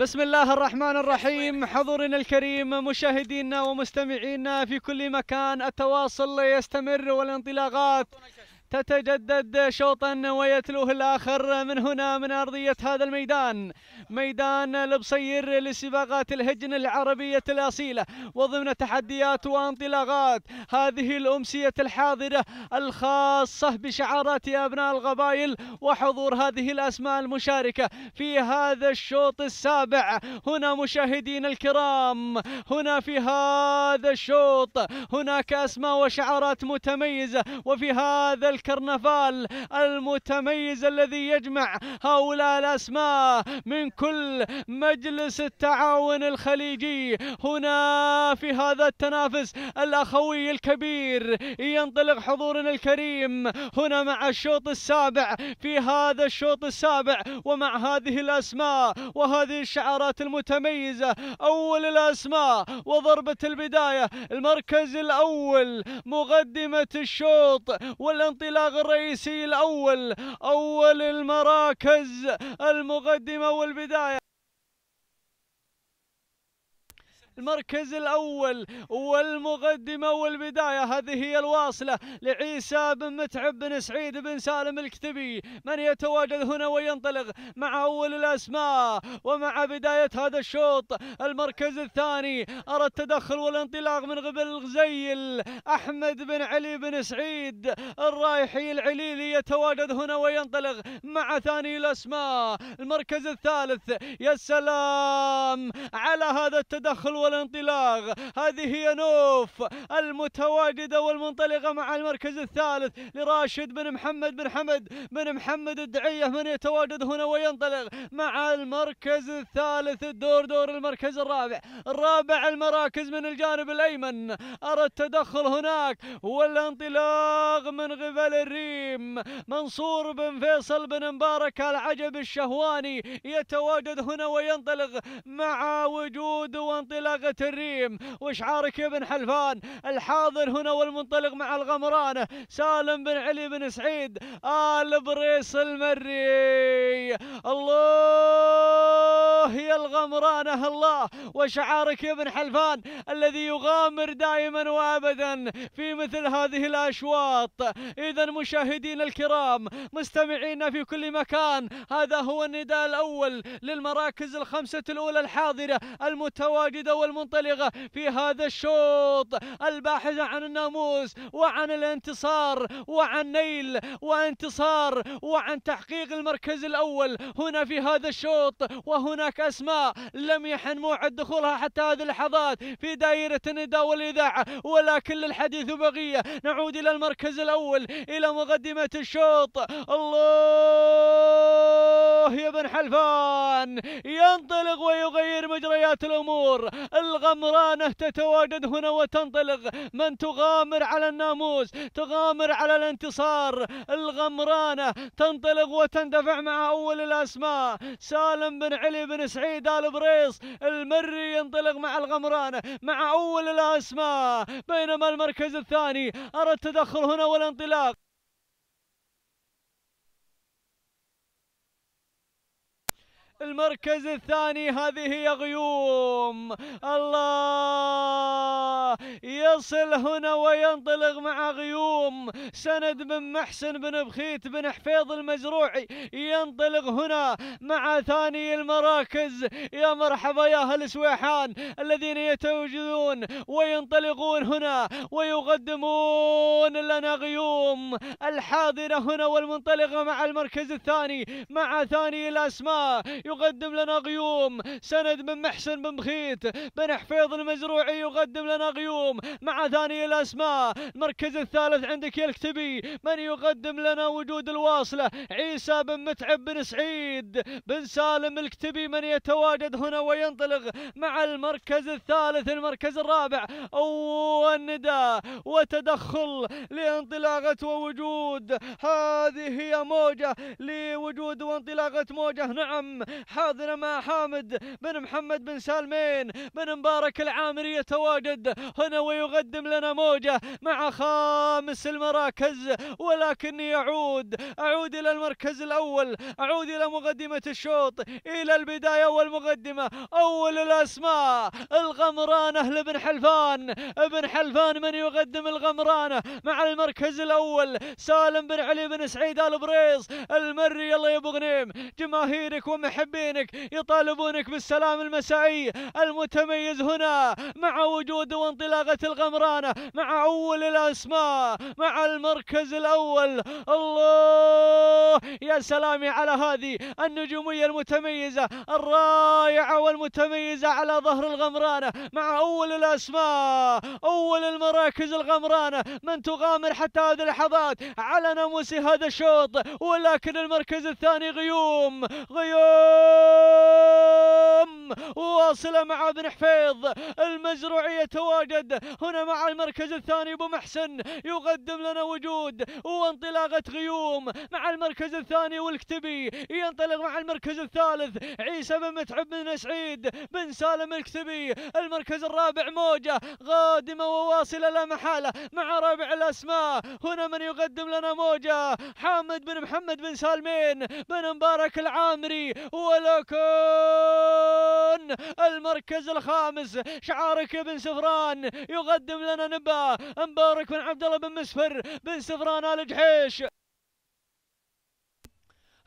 بسم الله الرحمن الرحيم حضورنا الكريم مشاهدينا ومستمعينا في كل مكان التواصل يستمر والانطلاقات تتجدد شوطا ويتلوه الآخر من هنا من أرضية هذا الميدان ميدان البصير لسباقات الهجن العربية الأصيلة وضمن تحديات وانطلاقات هذه الأمسية الحاضرة الخاصة بشعارات أبناء القبائل وحضور هذه الأسماء المشاركة في هذا الشوط السابع هنا مشاهدينا الكرام هنا في هذا الشوط هناك أسماء وشعارات متميزة وفي هذا الكرنفال المتميز الذي يجمع هؤلاء الأسماء من كل مجلس التعاون الخليجي هنا في هذا التنافس الأخوي الكبير ينطلق حضورنا الكريم هنا مع الشوط السابع في هذا الشوط السابع ومع هذه الأسماء وهذه الشعارات المتميزة أول الأسماء وضربة البداية المركز الأول مقدمة الشوط والانطلاق الانطلاق الرئيسي الأول أول المراكز المقدمة والبداية المركز الأول والمقدمة والبداية هذه هي الواصلة لعيسى بن متعب بن سعيد بن سالم الكتبي من يتواجد هنا وينطلق مع أول الأسماء ومع بداية هذا الشوط المركز الثاني أرى التدخل والانطلاق من قبل الغزيل أحمد بن علي بن سعيد الرايحي العليلي يتواجد هنا وينطلق مع ثاني الأسماء المركز الثالث يا سلام على هذا التدخل والانطلاق هذه هي نوف المتواجدة والمنطلقة مع المركز الثالث لراشد بن محمد بن حمد بن محمد الدعية من يتواجد هنا وينطلق مع المركز الثالث الدور دور المركز الرابع الرابع المراكز من الجانب الأيمن أرى التدخل هناك والانطلاق من غفل الريم منصور بن فيصل بن مبارك العجب الشهواني يتواجد هنا وينطلق مع وجود وانطلاق صاغة الريم وشعارك يا بن حلفان الحاضر هنا والمنطلق مع الغمران سالم بن علي بن سعيد آل بريس المري الله يا الغمران الله وشعارك يا بن حلفان الذي يغامر دائما وابدا في مثل هذه الأشواط إذا مشاهدين الكرام مستمعينا في كل مكان هذا هو النداء الأول للمراكز الخمسة الأولى الحاضرة المتواجدة والمنطلقة في هذا الشوط الباحثة عن الناموس وعن الانتصار وعن نيل وانتصار وعن تحقيق المركز الأول هنا في هذا الشوط وهناك أسماء لم يحن موعد دخولها حتى هذه اللحظات في دائرة النداء والإذاعة ولكن للحديث بقية نعود إلى المركز الأول إلى مقدمة الشوط الله يا بن حلفان ينطلق ويغير مجريات الأمور الغمرانة تتواجد هنا وتنطلق من تغامر على الناموس تغامر على الانتصار الغمرانة تنطلق وتندفع مع أول الأسماء سالم بن علي بن سعيد آل بريص المري ينطلق مع الغمرانة مع أول الأسماء بينما المركز الثاني أرى التدخل هنا والانطلاق المركز الثاني هذه هي غيوم الله يصل هنا وينطلق مع غيوم سند بن محسن بن بخيت بن حفيظ المزروعي ينطلق هنا مع ثاني المراكز يا مرحبا يا اهل سويحان الذين يتوجدون وينطلقون هنا ويقدمون لنا غيوم الحاضره هنا والمنطلقه مع المركز الثاني مع ثاني الاسماء يقدم لنا غيوم سند بن محسن بن بخيت بن حفيظ المزروعي يقدم لنا غيوم مع ثاني الأسماء المركز الثالث عندك يا الكتبي من يقدم لنا وجود الواصلة عيسى بن متعب بن سعيد بن سالم الكتبي من يتواجد هنا وينطلق مع المركز الثالث المركز الرابع والنداء وتدخل لانطلاقة ووجود هذه هي موجة لوجود وانطلاقة موجة نعم حاضر مع حامد بن محمد بن سالمين بن مبارك العامري يتواجد هنا ويقدم لنا موجه مع خامس المراكز ولكني اعود اعود الى المركز الاول اعود الى مقدمه الشوط الى البدايه والمقدمه اول الاسماء الغمرانه لابن حلفان ابن حلفان من يقدم الغمرانه مع المركز الاول سالم بن علي بن سعيد البريص المري الله يا ابو غنيم جماهيرك ومحب محبينك يطالبونك بالسلام المسائي المتميز هنا مع وجود وانطلاقة الغمرانة مع أول الأسماء مع المركز الأول الله يا سلامي على هذه النجومية المتميزة الرائعة والمتميزة على ظهر الغمرانة مع أول الأسماء أول المراكز الغمرانة من تغامر حتى هذه اللحظات على ناموس هذا الشوط ولكن المركز الثاني غيوم غيوم اليوم مع بن حفيظ المزروعية تواجد هنا مع المركز الثاني ابو محسن يقدم لنا وجود وانطلاقة غيوم مع المركز الثاني والكتبي ينطلق مع المركز الثالث عيسى بن متعب بن سعيد بن سالم الكتبي المركز الرابع موجة قادمة وواصلة لا محالة مع رابع الأسماء هنا من يقدم لنا موجة حامد بن محمد بن سالمين بن مبارك العامري و ولكن المركز الخامس شعارك بن سفران يقدم لنا نبا مبارك بن عبد الله بن مسفر بن سفران ال جحيش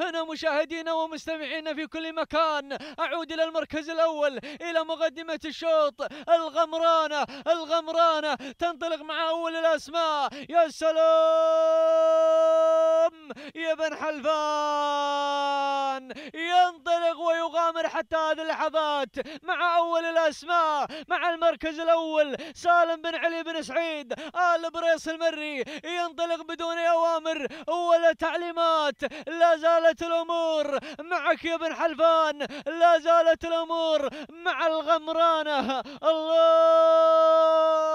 هنا مشاهدينا ومستمعينا في كل مكان أعود إلى المركز الأول إلى مقدمة الشوط الغمرانة الغمرانة تنطلق مع أول الأسماء يا سلام يا بن حلفان يا غامر حتى هذه اللحظات مع أول الأسماء مع المركز الأول سالم بن علي بن سعيد آل بريص المري ينطلق بدون أوامر ولا تعليمات لا زالت الأمور معك يا بن حلفان لا زالت الأمور مع الغمرانة الله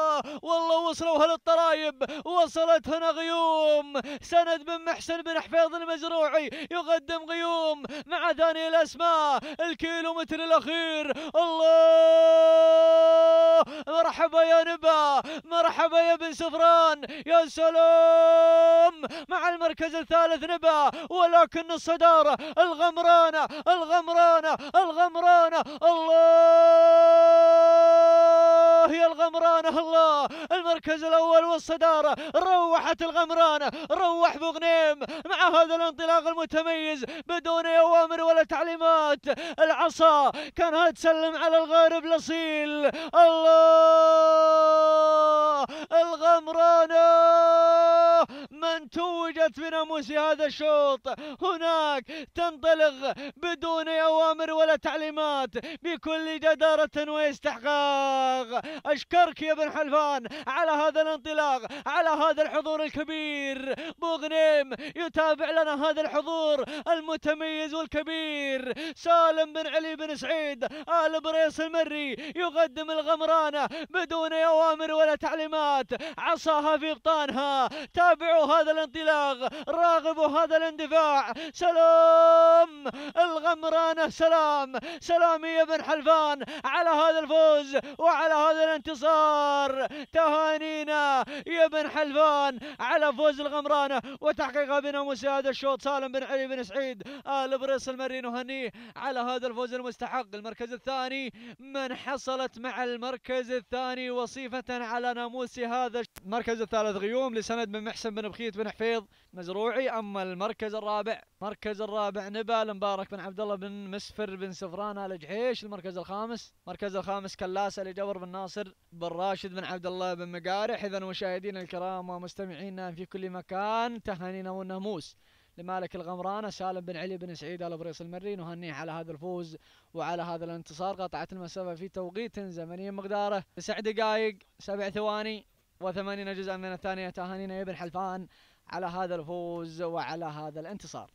والله وصلوا هالطرايب وصلت هنا غيوم سند بن محسن بن حفيظ المزروعي يقدم غيوم مع ثاني الاسماء الكيلو متر الاخير الله مرحبا يا نبا مرحبا يا بن سفران يا سلام مع المركز الثالث نبا ولكن الصدارة الغمرانة الغمرانة الغمرانة الله هي الغمرانة الله المركز الأول والصدارة روحت الغمرانة روح بغنيم مع هذا الانطلاق المتميز بدون أوامر ولا تعليمات العصا كانها تسلم على الغارب الأصيل الله الغمرانة أن توجت بناموس هذا الشوط هناك تنطلق بدون أوامر ولا تعليمات بكل جدارة واستحقاق أشكرك يا بن حلفان على هذا الانطلاق على هذا الحضور الكبير بوغنيم يتابع لنا هذا الحضور المتميز والكبير سالم بن علي بن سعيد آل بريص المري يقدم الغمرانة بدون أوامر ولا تعليمات عصاها في بطانها تابعوا هذا الانطلاق راغبوا هذا الاندفاع سلام الغمرانة سلام سلامية بن حلفان على هذا الفوز وعلى هذا الانتصار تهانينا يا بن حلفان على فوز الغمرانة وتحقيقها بنا هذا الشوط سالم بن علي بن سعيد آل بريس المرين نهنيه على هذا الفوز المستحق المركز الثاني من حصلت مع المركز الثاني وصيفة على ناموس هذا المركز الثالث غيوم لسند بن محسن بن بخيت بن بن حفيظ مزروعي أما المركز الرابع مركز الرابع نبال مبارك بن عبد الله بن مسفر بن سفران آل جحيش المركز الخامس مركز الخامس كلاسة لجبر بن ناصر بن راشد بن عبد الله بن مقارح إذا مشاهدينا الكرام ومستمعينا في كل مكان تهانينا والناموس لمالك الغمرانة سالم بن علي بن سعيد آل بريص المري نهنيه على هذا الفوز وعلى هذا الانتصار قطعت المسافة في توقيت زمني مقداره تسع دقائق سبع ثواني وثمانين جزءا من الثانية تهانينا يا ابن حلفان على هذا الفوز وعلى هذا الانتصار